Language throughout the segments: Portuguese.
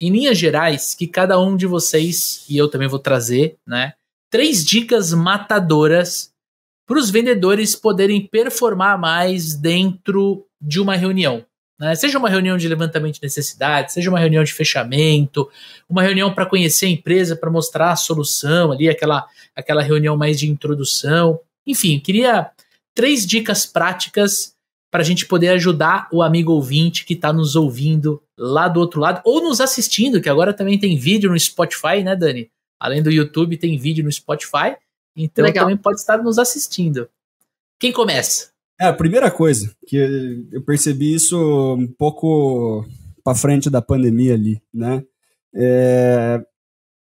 em linhas gerais, que cada um de vocês, e eu também vou trazer, né? Três dicas matadoras para os vendedores poderem performar mais dentro de uma reunião. Né? Seja uma reunião de levantamento de necessidades, seja uma reunião de fechamento, uma reunião para conhecer a empresa, para mostrar a solução ali, aquela, aquela reunião mais de introdução. Enfim, queria três dicas práticas para a gente poder ajudar o amigo ouvinte que está nos ouvindo lá do outro lado, ou nos assistindo, que agora também tem vídeo no Spotify, né, Dani? Além do YouTube, tem vídeo no Spotify. Então Legal. também pode estar nos assistindo. Quem começa? É, a primeira coisa que eu percebi isso um pouco para frente da pandemia ali, né? É,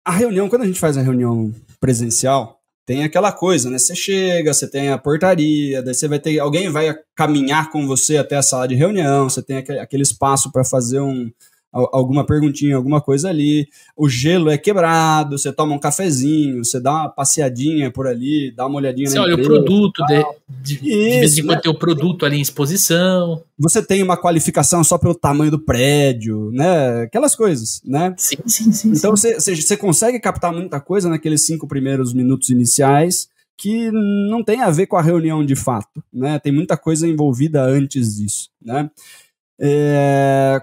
a reunião, quando a gente faz a reunião presencial, tem aquela coisa, né? Você chega, você tem a portaria, daí você vai ter. Alguém vai caminhar com você até a sala de reunião, você tem aquele espaço para fazer um, alguma perguntinha, alguma coisa ali. O gelo é quebrado, você toma um cafezinho, você dá uma passeadinha por ali, dá uma olhadinha. Você olha empresa, o produto, de, de, Isso, de vez em quando né? tem o produto ali em exposição. Você tem uma qualificação só pelo tamanho do prédio, né? Aquelas coisas, né? Sim, sim, sim. Então Você, você consegue captar muita coisa naqueles cinco primeiros minutos iniciais que não tem a ver com a reunião de fato, né? Tem muita coisa envolvida antes disso, né? É,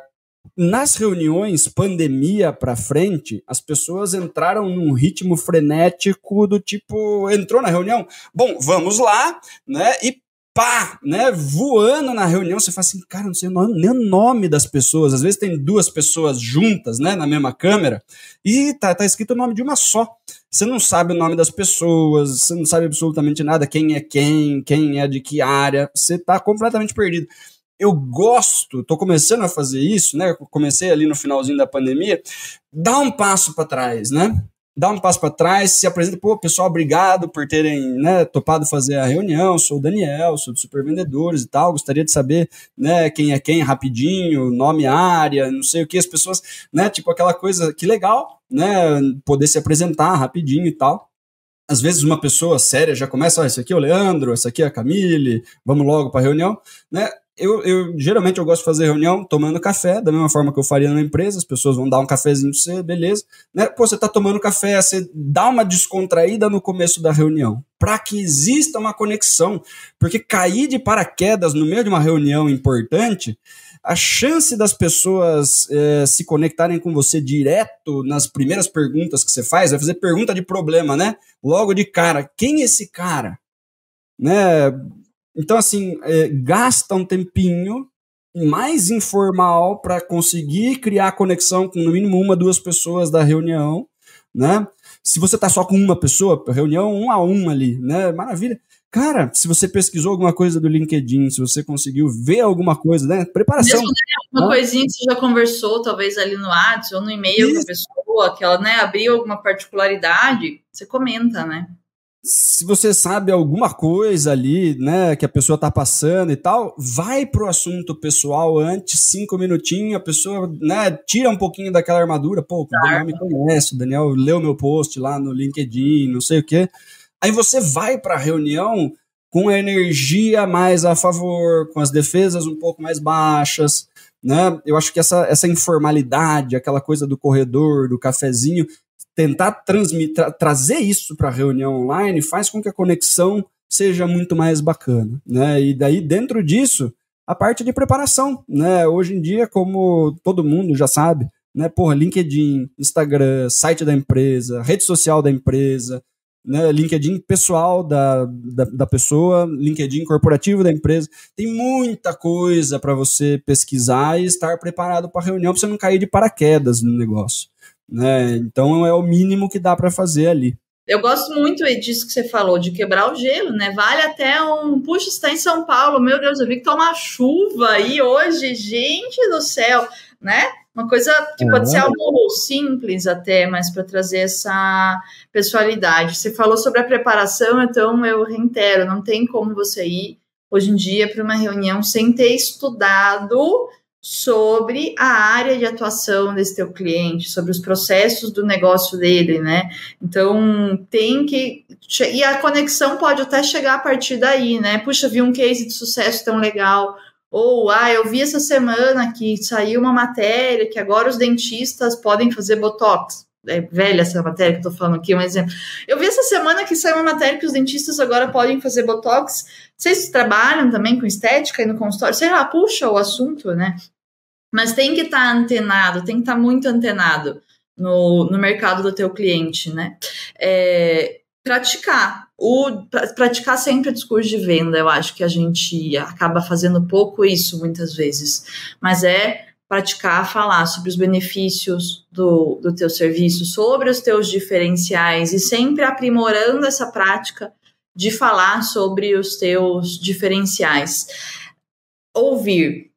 nas reuniões pandemia para frente, as pessoas entraram num ritmo frenético do tipo, entrou na reunião, bom, vamos lá, né? E pá, né, voando na reunião, você fala assim, cara, não sei nem o nome das pessoas, às vezes tem duas pessoas juntas, né, na mesma câmera, e tá, tá escrito o nome de uma só, você não sabe o nome das pessoas, você não sabe absolutamente nada, quem é quem, quem é de que área, você tá completamente perdido eu gosto, estou começando a fazer isso, né? Comecei ali no finalzinho da pandemia, dá um passo para trás, né? Dá um passo para trás, se apresenta, pô, pessoal, obrigado por terem né, topado fazer a reunião. Sou o Daniel, sou do Supervendedores e tal. Gostaria de saber né, quem é quem rapidinho, nome, área, não sei o que. As pessoas, né, tipo aquela coisa que legal, né, poder se apresentar rapidinho e tal às vezes uma pessoa séria já começa, ah, esse aqui é o Leandro, esse aqui é a Camille, vamos logo para a reunião, né? Eu, eu, geralmente eu gosto de fazer reunião tomando café, da mesma forma que eu faria na empresa, as pessoas vão dar um cafezinho pra você, beleza. Né? Pô, você tá tomando café, você dá uma descontraída no começo da reunião, para que exista uma conexão. Porque cair de paraquedas no meio de uma reunião importante, a chance das pessoas é, se conectarem com você direto nas primeiras perguntas que você faz, vai fazer pergunta de problema, né? Logo de cara, quem é esse cara? Né? Então, assim, é, gasta um tempinho mais informal para conseguir criar conexão com no mínimo uma, duas pessoas da reunião, né? Se você tá só com uma pessoa, reunião um a um ali, né? Maravilha. Cara, se você pesquisou alguma coisa do LinkedIn, se você conseguiu ver alguma coisa, né? Preparação. Mesmo, né? Uma ah. coisinha que você já conversou, talvez ali no WhatsApp ou no e-mail da pessoa, que ela né, abriu alguma particularidade, você comenta, né? se você sabe alguma coisa ali, né, que a pessoa tá passando e tal, vai pro assunto pessoal antes, cinco minutinhos, a pessoa, né, tira um pouquinho daquela armadura, pô, o Daniel me conhece, o Daniel leu meu post lá no LinkedIn, não sei o quê. Aí você vai pra reunião com a energia mais a favor, com as defesas um pouco mais baixas, né? Eu acho que essa, essa informalidade, aquela coisa do corredor, do cafezinho, tentar transmitir, trazer isso para a reunião online faz com que a conexão seja muito mais bacana, né? E daí dentro disso, a parte de preparação, né? Hoje em dia, como todo mundo já sabe, né? Porra, LinkedIn, Instagram, site da empresa, rede social da empresa, né? LinkedIn pessoal da, da, da pessoa, LinkedIn corporativo da empresa. Tem muita coisa para você pesquisar e estar preparado para a reunião para você não cair de paraquedas no negócio né? Então é o mínimo que dá para fazer ali. Eu gosto muito disso que você falou, de quebrar o gelo, né? Vale até um. Puxa, está em São Paulo, meu Deus, eu vi que tá uma chuva aí hoje, gente do céu, né? Uma coisa que pode ser algo simples até, mas para trazer essa pessoalidade. Você falou sobre a preparação, então eu reitero, não tem como você ir hoje em dia para uma reunião sem ter estudado sobre a área de atuação desse teu cliente, sobre os processos do negócio dele, né? Então tem que e a conexão pode até chegar a partir daí, né? Puxa, vi um case de sucesso tão legal, ou ah, eu vi essa semana que saiu uma matéria que agora os dentistas podem fazer botox. É velha essa matéria que eu tô falando aqui, um exemplo. Eu vi essa semana que saiu uma matéria que os dentistas agora podem fazer botox. Vocês trabalham também com estética e no consultório? Sei lá, puxa o assunto, né? Mas tem que estar tá antenado, tem que estar tá muito antenado no, no mercado do teu cliente, né? É, praticar. O, pra, praticar sempre o discurso de venda, eu acho que a gente acaba fazendo pouco isso muitas vezes, mas é praticar, falar sobre os benefícios do, do teu serviço, sobre os teus diferenciais e sempre aprimorando essa prática de falar sobre os teus diferenciais. Ouvir.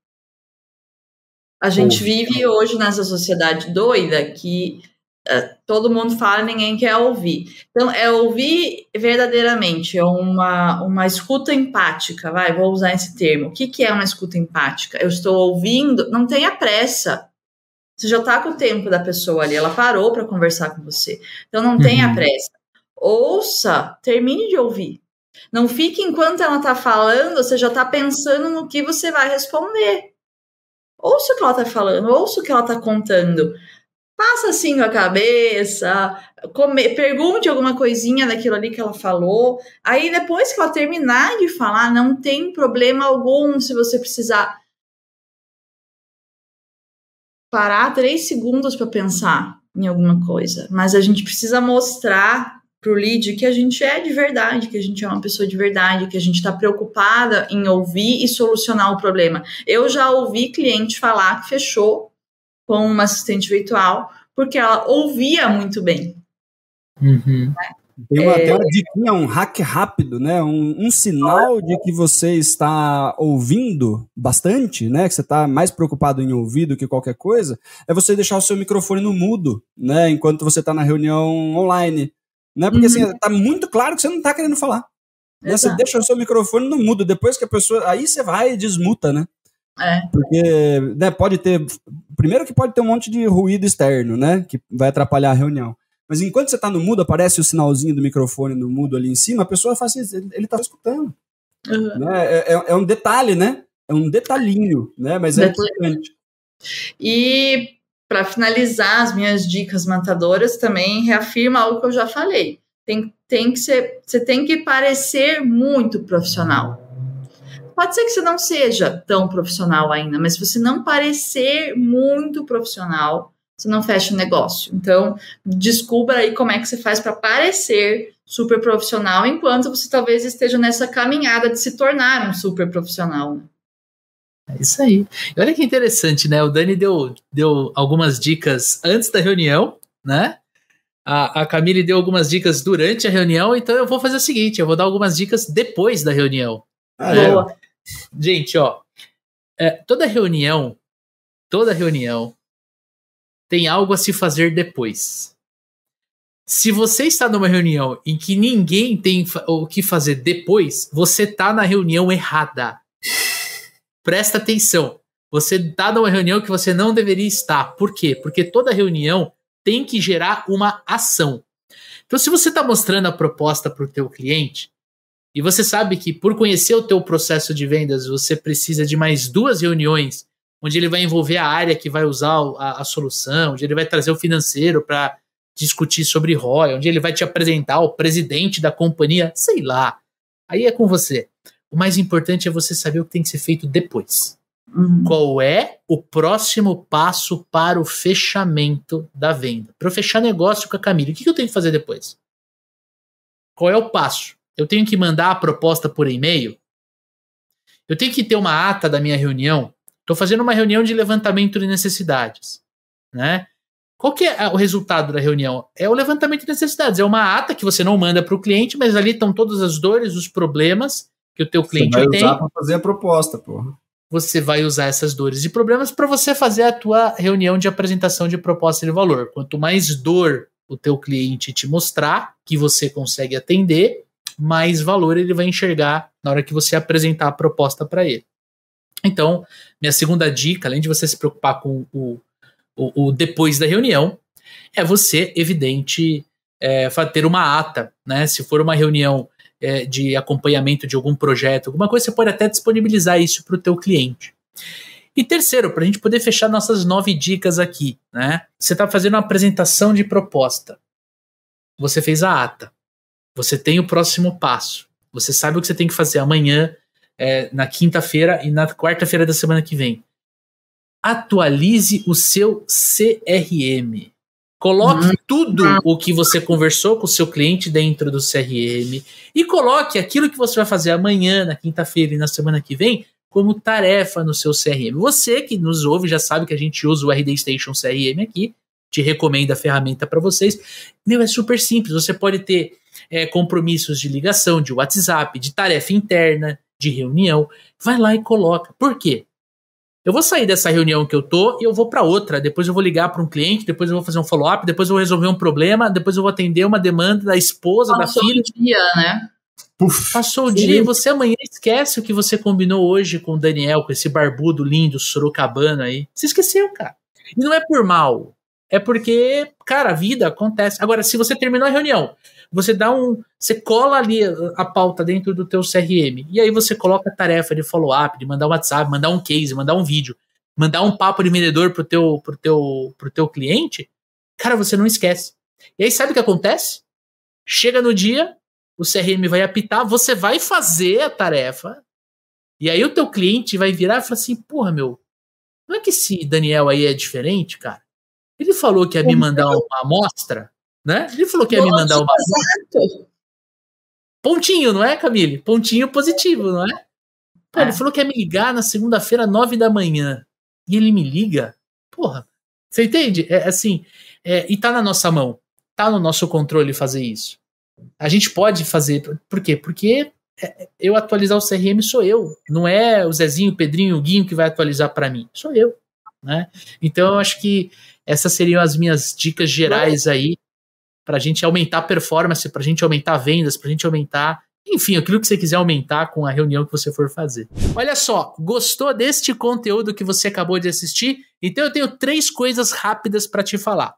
A gente vive hoje nessa sociedade doida que eh, todo mundo fala, ninguém quer ouvir. Então, é ouvir verdadeiramente, é uma, uma escuta empática, vai, vou usar esse termo. O que, que é uma escuta empática? Eu estou ouvindo, não tenha pressa. Você já está com o tempo da pessoa ali, ela parou para conversar com você. Então, não uhum. tenha pressa. Ouça, termine de ouvir. Não fique enquanto ela está falando, você já está pensando no que você vai responder. Ouça o que ela tá falando, ouça o que ela tá contando. Passa assim a cabeça, come, pergunte alguma coisinha daquilo ali que ela falou. Aí depois que ela terminar de falar, não tem problema algum se você precisar parar três segundos para pensar em alguma coisa. Mas a gente precisa mostrar pro lead que a gente é de verdade, que a gente é uma pessoa de verdade, que a gente está preocupada em ouvir e solucionar o problema. Eu já ouvi cliente falar que fechou com uma assistente virtual porque ela ouvia muito bem. Uhum. Tem uma, é... uma dica, um hack rápido, né? Um, um, sinal de que você está ouvindo bastante, né? Que você está mais preocupado em ouvir do que qualquer coisa, é você deixar o seu microfone no mudo, né? Enquanto você está na reunião online. Né? Porque assim, uhum. assim, tá muito claro que você não tá querendo falar. Né? Você deixa o seu microfone no mudo, depois que a pessoa. Aí você vai e desmuta, né? É. Porque né, pode ter. Primeiro que pode ter um monte de ruído externo, né? Que vai atrapalhar a reunião. Mas enquanto você está no mudo, aparece o sinalzinho do microfone no mudo ali em cima, a pessoa faz assim, ele está escutando. Uhum. Né? É, é, é, um detalhe, né? É um detalhinho, né? Mas é importante. E para finalizar as minhas dicas matadoras, também reafirma algo que eu já falei. Tem, tem que ser, você tem que parecer muito profissional. Pode ser que você não seja tão profissional ainda, mas se você não parecer muito profissional, você não fecha o negócio. Então, descubra aí como é que você faz para parecer super profissional, enquanto você talvez esteja nessa caminhada de se tornar um super profissional. Né? É isso aí. E olha que interessante, né? O Dani deu, deu algumas dicas antes da reunião, né? A, a Camille deu algumas dicas durante a reunião, então eu vou fazer o seguinte: eu vou dar algumas dicas depois da reunião. Ah, né? é, boa. Gente, ó. É, toda reunião, toda reunião tem algo a se fazer depois. Se você está numa reunião em que ninguém tem o que fazer depois, você está na reunião errada presta atenção. Você está numa reunião que você não deveria estar. Por quê? Porque toda reunião tem que gerar uma ação. Então, se você está mostrando a proposta para o teu cliente e você sabe que por conhecer o teu processo de vendas você precisa de mais duas reuniões, onde ele vai envolver a área que vai usar a, a solução, onde ele vai trazer o financeiro para discutir sobre ROI, onde ele vai te apresentar o presidente da companhia, sei lá. Aí é com você. O mais importante é você saber o que tem que ser feito depois. Uhum. Qual é o próximo passo para o fechamento da venda? Para eu fechar negócio com a Camila, o que eu tenho que fazer depois? Qual é o passo? Eu tenho que mandar a proposta por e-mail? Eu tenho que ter uma ata da minha reunião? Estou fazendo uma reunião de levantamento de necessidades, né? Qual que é o resultado da reunião? É o levantamento de necessidades. É uma ata que você não manda para o cliente, mas ali estão todas as dores, os problemas que o teu cliente tem. Você vai usar para fazer a proposta, porra. Você vai usar essas dores e problemas para você fazer a tua reunião de apresentação de proposta de valor. Quanto mais dor o teu cliente te mostrar que você consegue atender, mais valor ele vai enxergar na hora que você apresentar a proposta para ele. Então, minha segunda dica, além de você se preocupar com o, o, o depois da reunião, é você, evidente, é, ter uma ata. Né? Se for uma reunião é, de acompanhamento de algum projeto, alguma coisa, você pode até disponibilizar isso para o teu cliente. E terceiro, para a gente poder fechar nossas nove dicas aqui, né? Você está fazendo uma apresentação de proposta. Você fez a ata. Você tem o próximo passo. Você sabe o que você tem que fazer amanhã, é, na quinta-feira e na quarta-feira da semana que vem. Atualize o seu CRM. Coloque uhum. tudo o que você conversou com o seu cliente dentro do CRM e coloque aquilo que você vai fazer amanhã, na quinta-feira e na semana que vem, como tarefa no seu CRM. Você que nos ouve já sabe que a gente usa o RD Station CRM aqui, te recomendo a ferramenta para vocês. Meu, é super simples. Você pode ter é, compromissos de ligação, de WhatsApp, de tarefa interna, de reunião. Vai lá e coloca. Por quê? Eu vou sair dessa reunião que eu tô e eu vou para outra. Depois eu vou ligar para um cliente, depois eu vou fazer um follow-up, depois eu vou resolver um problema, depois eu vou atender uma demanda da esposa, Passou da filha. Passou o dia, né? Passou o dia e você amanhã esquece o que você combinou hoje com o Daniel, com esse barbudo lindo, sorocabano aí. Você esqueceu, cara. E não é por mal, é porque, cara, a vida acontece. Agora, se você terminou a reunião, você dá um. Você cola ali a pauta dentro do teu CRM. E aí você coloca a tarefa de follow-up, de mandar um WhatsApp, mandar um case, mandar um vídeo, mandar um papo de vendedor pro teu, pro teu, pro teu cliente, cara, você não esquece. E aí sabe o que acontece? Chega no dia, o CRM vai apitar, você vai fazer a tarefa, e aí o teu cliente vai virar e falar assim, porra, meu, não é que esse Daniel aí é diferente, cara? Ele falou que ia me mandar então uma amostra, né? Ele falou que ia me mandar uma amostra. Pontinho, não é, Camille? Pontinho positivo, não é? Pô, ele é. falou que ia me ligar na segunda-feira, nove da manhã. E ele me liga? Porra, você entende? É assim, é, e tá na nossa mão. Tá no nosso controle fazer isso. A gente pode fazer. Por quê? Porque é, eu atualizar o CRM sou eu, não é o Zezinho, o Pedrinho, o Guinho que vai atualizar para mim, sou eu, né? Então eu acho que essas seriam as minhas dicas gerais aí para a gente aumentar a performance, para a gente aumentar vendas, para a gente aumentar, enfim, aquilo que você quiser aumentar com a reunião que você for fazer. Olha só, gostou deste conteúdo que você acabou de assistir? Então eu tenho três coisas rápidas para te falar.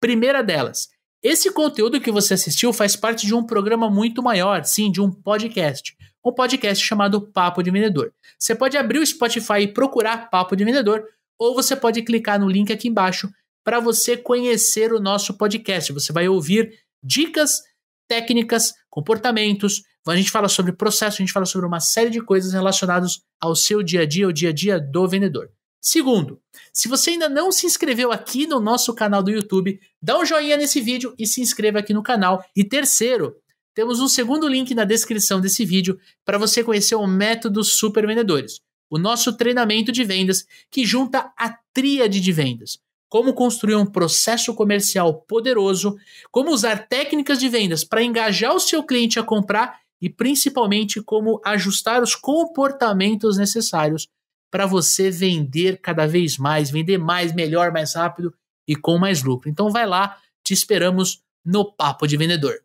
Primeira delas, esse conteúdo que você assistiu faz parte de um programa muito maior, sim, de um podcast. Um podcast chamado Papo de Vendedor. Você pode abrir o Spotify e procurar Papo de Vendedor, ou você pode clicar no link aqui embaixo para você conhecer o nosso podcast. Você vai ouvir dicas, técnicas, comportamentos. A gente fala sobre processo, a gente fala sobre uma série de coisas relacionadas ao seu dia a dia, ao dia a dia do vendedor. Segundo, se você ainda não se inscreveu aqui no nosso canal do YouTube, dá um joinha nesse vídeo e se inscreva aqui no canal. E terceiro, temos um segundo link na descrição desse vídeo para você conhecer o método Super Vendedores, o nosso treinamento de vendas que junta a tríade de vendas como construir um processo comercial poderoso, como usar técnicas de vendas para engajar o seu cliente a comprar e principalmente como ajustar os comportamentos necessários para você vender cada vez mais, vender mais, melhor, mais rápido e com mais lucro. Então vai lá, te esperamos no Papo de Vendedor.